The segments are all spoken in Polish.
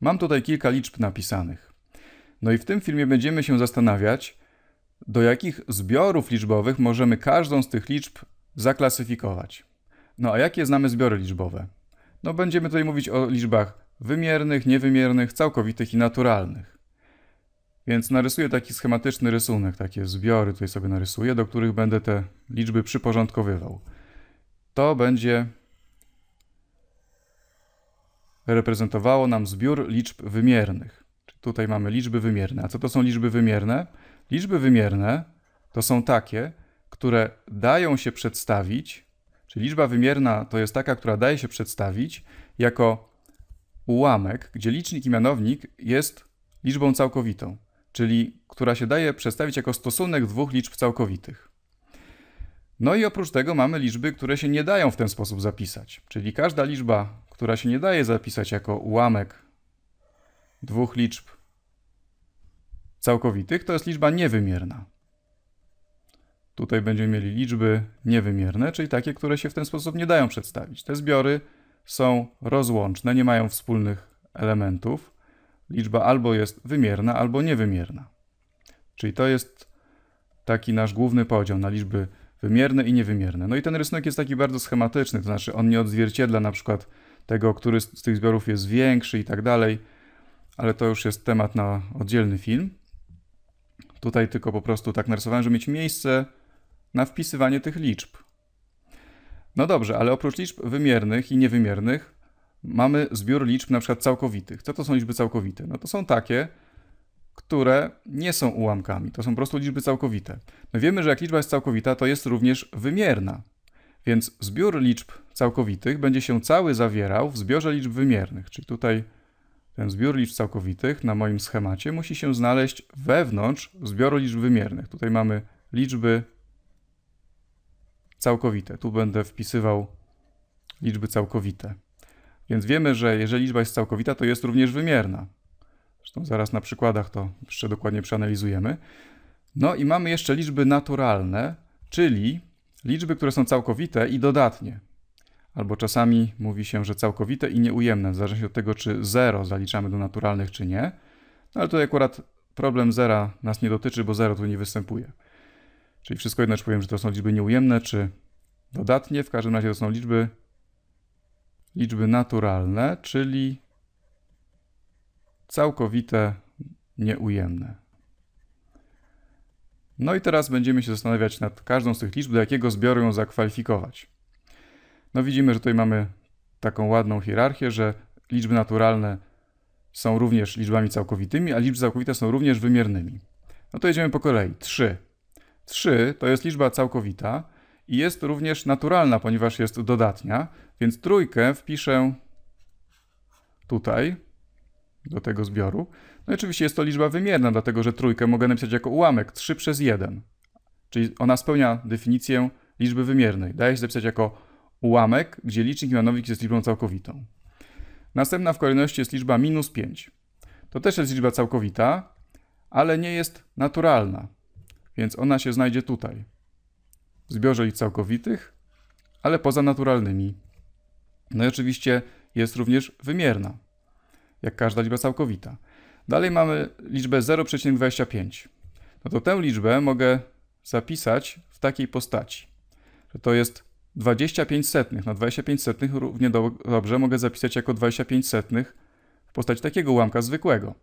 Mam tutaj kilka liczb napisanych. No i w tym filmie będziemy się zastanawiać, do jakich zbiorów liczbowych możemy każdą z tych liczb zaklasyfikować. No a jakie znamy zbiory liczbowe? No będziemy tutaj mówić o liczbach wymiernych, niewymiernych, całkowitych i naturalnych. Więc narysuję taki schematyczny rysunek, takie zbiory tutaj sobie narysuję, do których będę te liczby przyporządkowywał. To będzie reprezentowało nam zbiór liczb wymiernych. Tutaj mamy liczby wymierne. A co to są liczby wymierne? Liczby wymierne to są takie, które dają się przedstawić, czyli liczba wymierna to jest taka, która daje się przedstawić jako ułamek, gdzie licznik i mianownik jest liczbą całkowitą, czyli która się daje przedstawić jako stosunek dwóch liczb całkowitych. No i oprócz tego mamy liczby, które się nie dają w ten sposób zapisać, czyli każda liczba która się nie daje zapisać jako ułamek dwóch liczb całkowitych, to jest liczba niewymierna. Tutaj będziemy mieli liczby niewymierne, czyli takie, które się w ten sposób nie dają przedstawić. Te zbiory są rozłączne, nie mają wspólnych elementów. Liczba albo jest wymierna, albo niewymierna. Czyli to jest taki nasz główny podział na liczby wymierne i niewymierne. No i ten rysunek jest taki bardzo schematyczny, to znaczy on nie odzwierciedla na przykład tego, który z tych zbiorów jest większy i tak dalej, ale to już jest temat na oddzielny film. Tutaj tylko po prostu tak narysowałem, żeby mieć miejsce na wpisywanie tych liczb. No dobrze, ale oprócz liczb wymiernych i niewymiernych mamy zbiór liczb na przykład całkowitych. Co to są liczby całkowite? No to są takie, które nie są ułamkami, to są po prostu liczby całkowite. no wiemy, że jak liczba jest całkowita, to jest również wymierna. Więc zbiór liczb całkowitych będzie się cały zawierał w zbiorze liczb wymiernych, czyli tutaj ten zbiór liczb całkowitych na moim schemacie musi się znaleźć wewnątrz zbioru liczb wymiernych. Tutaj mamy liczby całkowite. Tu będę wpisywał liczby całkowite. Więc wiemy, że jeżeli liczba jest całkowita, to jest również wymierna. Zresztą zaraz na przykładach to jeszcze dokładnie przeanalizujemy. No i mamy jeszcze liczby naturalne, czyli Liczby, które są całkowite i dodatnie. Albo czasami mówi się, że całkowite i nieujemne, w zależności od tego, czy 0 zaliczamy do naturalnych, czy nie. No ale tutaj akurat problem zera nas nie dotyczy, bo 0 tu nie występuje. Czyli wszystko jedno, czy powiem, że to są liczby nieujemne, czy dodatnie. W każdym razie to są liczby, liczby naturalne, czyli całkowite, nieujemne. No i teraz będziemy się zastanawiać nad każdą z tych liczb, do jakiego zbioru ją zakwalifikować. No widzimy, że tutaj mamy taką ładną hierarchię, że liczby naturalne są również liczbami całkowitymi, a liczby całkowite są również wymiernymi. No to jedziemy po kolei. 3. 3 to jest liczba całkowita i jest również naturalna, ponieważ jest dodatnia, więc trójkę wpiszę tutaj, do tego zbioru. No i oczywiście jest to liczba wymierna, dlatego że trójkę mogę napisać jako ułamek 3 przez 1. Czyli ona spełnia definicję liczby wymiernej. Daje się zapisać jako ułamek, gdzie licznik i mianownik jest liczbą całkowitą. Następna w kolejności jest liczba minus 5. To też jest liczba całkowita, ale nie jest naturalna, więc ona się znajdzie tutaj. W zbiorze liczb całkowitych, ale poza naturalnymi. No i oczywiście jest również wymierna jak każda liczba całkowita. Dalej mamy liczbę 0,25. No to tę liczbę mogę zapisać w takiej postaci, że to jest 25 setnych. No 25 setnych równie dobrze mogę zapisać jako 25 setnych w postaci takiego ułamka zwykłego.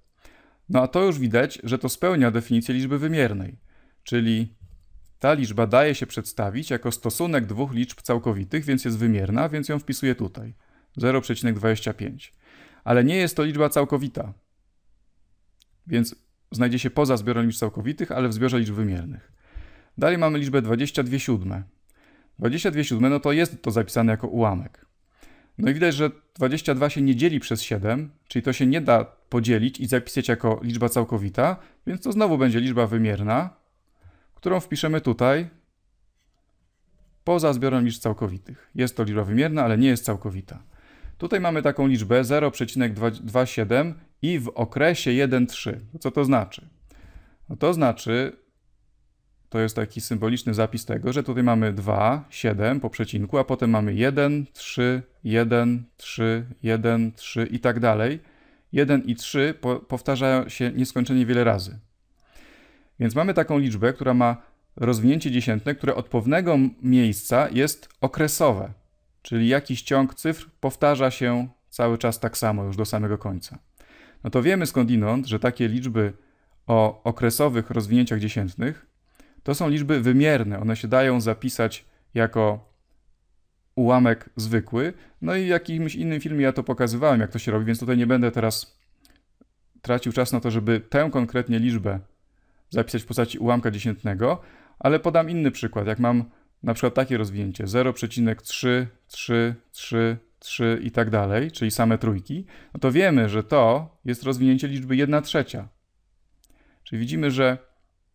No a to już widać, że to spełnia definicję liczby wymiernej, czyli ta liczba daje się przedstawić jako stosunek dwóch liczb całkowitych, więc jest wymierna, więc ją wpisuję tutaj. 0,25 ale nie jest to liczba całkowita. Więc znajdzie się poza zbiorem liczb całkowitych, ale w zbiorze liczb wymiernych. Dalej mamy liczbę 22 siódme. 22 siódme, no to jest to zapisane jako ułamek. No i widać, że 22 się nie dzieli przez 7, czyli to się nie da podzielić i zapisać jako liczba całkowita, więc to znowu będzie liczba wymierna, którą wpiszemy tutaj poza zbiorem liczb całkowitych. Jest to liczba wymierna, ale nie jest całkowita. Tutaj mamy taką liczbę 0,27 i w okresie 1,3. No co to znaczy? No to znaczy, to jest taki symboliczny zapis tego, że tutaj mamy 2, 7 po przecinku, a potem mamy 1, 3, 1, 3, 1, 3 i tak dalej. 1 i 3 po powtarzają się nieskończenie wiele razy. Więc mamy taką liczbę, która ma rozwinięcie dziesiętne, które od pewnego miejsca jest okresowe czyli jakiś ciąg cyfr powtarza się cały czas tak samo, już do samego końca. No to wiemy skądinąd, że takie liczby o okresowych rozwinięciach dziesiętnych to są liczby wymierne. One się dają zapisać jako ułamek zwykły. No i w jakimś innym filmie ja to pokazywałem, jak to się robi, więc tutaj nie będę teraz tracił czas na to, żeby tę konkretnie liczbę zapisać w postaci ułamka dziesiętnego, ale podam inny przykład. Jak mam na przykład takie rozwinięcie 0,3333 i tak dalej, czyli same trójki, no to wiemy, że to jest rozwinięcie liczby 1 trzecia. Czyli widzimy, że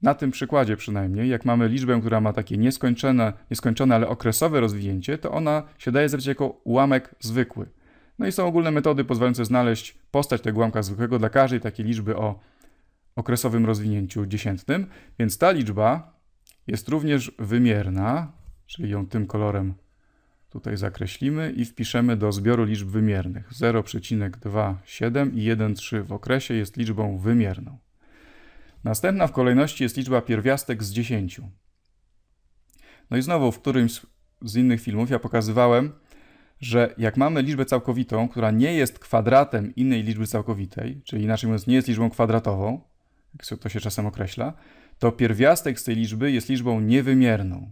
na tym przykładzie przynajmniej, jak mamy liczbę, która ma takie nieskończone, nieskończone, ale okresowe rozwinięcie, to ona się daje zrobić jako ułamek zwykły. No i są ogólne metody pozwalające znaleźć postać tego ułamka zwykłego dla każdej takiej liczby o okresowym rozwinięciu dziesiętnym, więc ta liczba jest również wymierna, czyli ją tym kolorem tutaj zakreślimy i wpiszemy do zbioru liczb wymiernych. 0,27 i 1,3 w okresie jest liczbą wymierną. Następna w kolejności jest liczba pierwiastek z 10. No i znowu w którymś z innych filmów ja pokazywałem, że jak mamy liczbę całkowitą, która nie jest kwadratem innej liczby całkowitej, czyli inaczej mówiąc nie jest liczbą kwadratową, jak to się czasem określa, to pierwiastek z tej liczby jest liczbą niewymierną.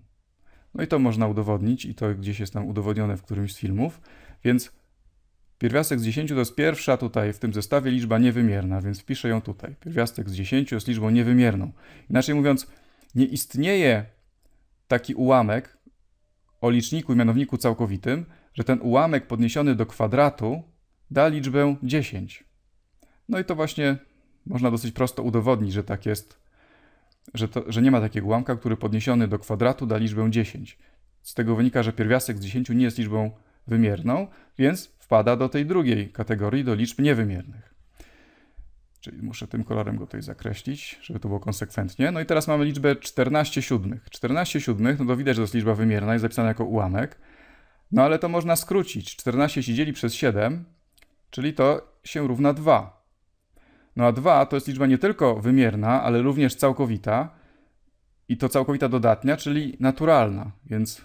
No i to można udowodnić i to gdzieś jest tam udowodnione w którymś z filmów. Więc pierwiastek z 10 to jest pierwsza tutaj w tym zestawie liczba niewymierna, więc wpiszę ją tutaj. Pierwiastek z 10 jest liczbą niewymierną. Inaczej mówiąc, nie istnieje taki ułamek o liczniku i mianowniku całkowitym, że ten ułamek podniesiony do kwadratu da liczbę 10. No i to właśnie można dosyć prosto udowodnić, że tak jest że, to, że nie ma takiego ułamka, który podniesiony do kwadratu da liczbę 10. Z tego wynika, że pierwiastek z 10 nie jest liczbą wymierną, więc wpada do tej drugiej kategorii, do liczb niewymiernych. Czyli muszę tym kolorem go tutaj zakreślić, żeby to było konsekwentnie. No i teraz mamy liczbę 14 siódmych. 14 siódmych, no to widać, że to jest liczba wymierna, jest zapisana jako ułamek. No ale to można skrócić. 14 się dzieli przez 7, czyli to się równa 2. No a 2 to jest liczba nie tylko wymierna, ale również całkowita i to całkowita dodatnia, czyli naturalna. Więc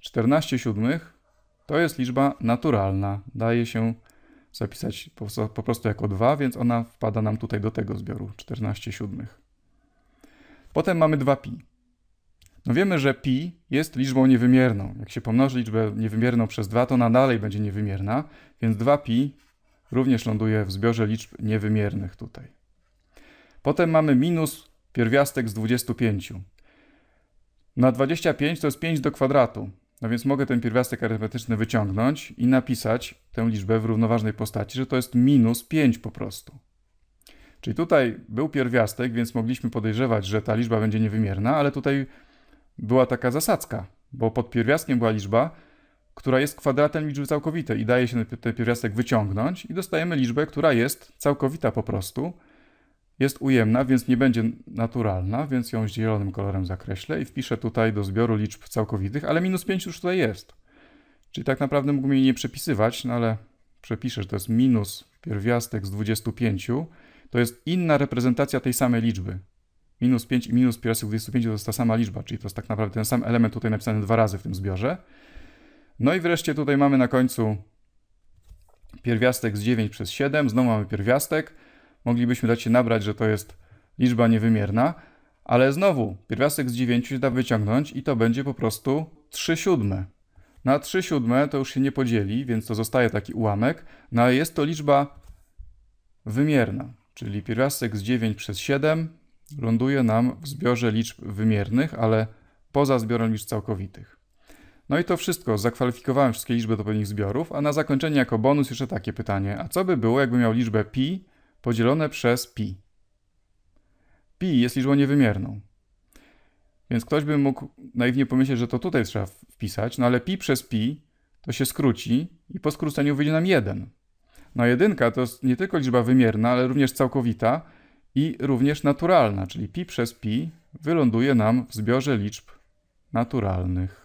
14 siódmych to jest liczba naturalna. Daje się zapisać po, prostu jako 2, więc ona wpada nam tutaj do tego zbioru 14 siódmych. Potem mamy 2pi. No wiemy, że pi jest liczbą niewymierną. Jak się pomnoży liczbę niewymierną przez 2, to ona dalej będzie niewymierna, więc 2pi również ląduje w zbiorze liczb niewymiernych tutaj. Potem mamy minus pierwiastek z 25. Na 25 to jest 5 do kwadratu, no więc mogę ten pierwiastek arytmetyczny wyciągnąć i napisać tę liczbę w równoważnej postaci, że to jest minus 5 po prostu. Czyli tutaj był pierwiastek, więc mogliśmy podejrzewać, że ta liczba będzie niewymierna, ale tutaj była taka zasadzka, bo pod pierwiastkiem była liczba, która jest kwadratem liczby całkowitej i daje się ten pierwiastek wyciągnąć i dostajemy liczbę, która jest całkowita po prostu. Jest ujemna, więc nie będzie naturalna, więc ją zielonym kolorem zakreślę i wpiszę tutaj do zbioru liczb całkowitych, ale minus 5 już tutaj jest. Czyli tak naprawdę mógłbym jej nie przepisywać, no ale przepiszę, że to jest minus pierwiastek z 25. To jest inna reprezentacja tej samej liczby. Minus 5 i minus pierwiastek z 25 to jest ta sama liczba, czyli to jest tak naprawdę ten sam element tutaj napisany dwa razy w tym zbiorze. No i wreszcie tutaj mamy na końcu pierwiastek z 9 przez 7. Znowu mamy pierwiastek. Moglibyśmy dać się nabrać, że to jest liczba niewymierna, ale znowu pierwiastek z 9 się da wyciągnąć i to będzie po prostu 3 siódme. Na 3 siódme to już się nie podzieli, więc to zostaje taki ułamek, no a jest to liczba wymierna, czyli pierwiastek z 9 przez 7 ląduje nam w zbiorze liczb wymiernych, ale poza zbiorem liczb całkowitych. No i to wszystko. Zakwalifikowałem wszystkie liczby do pewnych zbiorów, a na zakończenie jako bonus jeszcze takie pytanie. A co by było, jakbym miał liczbę pi podzielone przez pi? Pi jest liczbą niewymierną. Więc ktoś by mógł naiwnie pomyśleć, że to tutaj trzeba wpisać, no ale pi przez pi to się skróci i po skróceniu wyjdzie nam 1. No jedynka to jest nie tylko liczba wymierna, ale również całkowita i również naturalna, czyli pi przez pi wyląduje nam w zbiorze liczb naturalnych.